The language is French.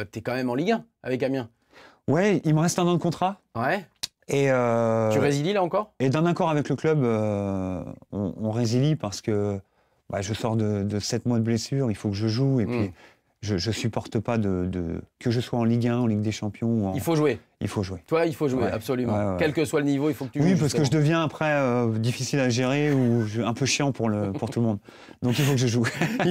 Euh, tu es quand même en Ligue 1 avec Amiens. Ouais, il me reste un an de contrat. Ouais. Et euh, tu résilies là encore Et d'un accord avec le club, euh, on, résilie parce que bah, je sors de, 7 mois de blessure, il faut que je joue. Et puis, hmm. je, supporte pas de, que je sois en Ligue 1, en Ligue des Champions. Il faut jouer. Il faut jouer. Toi, il faut jouer, absolument. Quel que soit le niveau, il faut que tu. joues. Oui, parce que je deviens après difficile à gérer ou un peu chiant pour, le, pour tout le monde. Donc, il faut que je joue.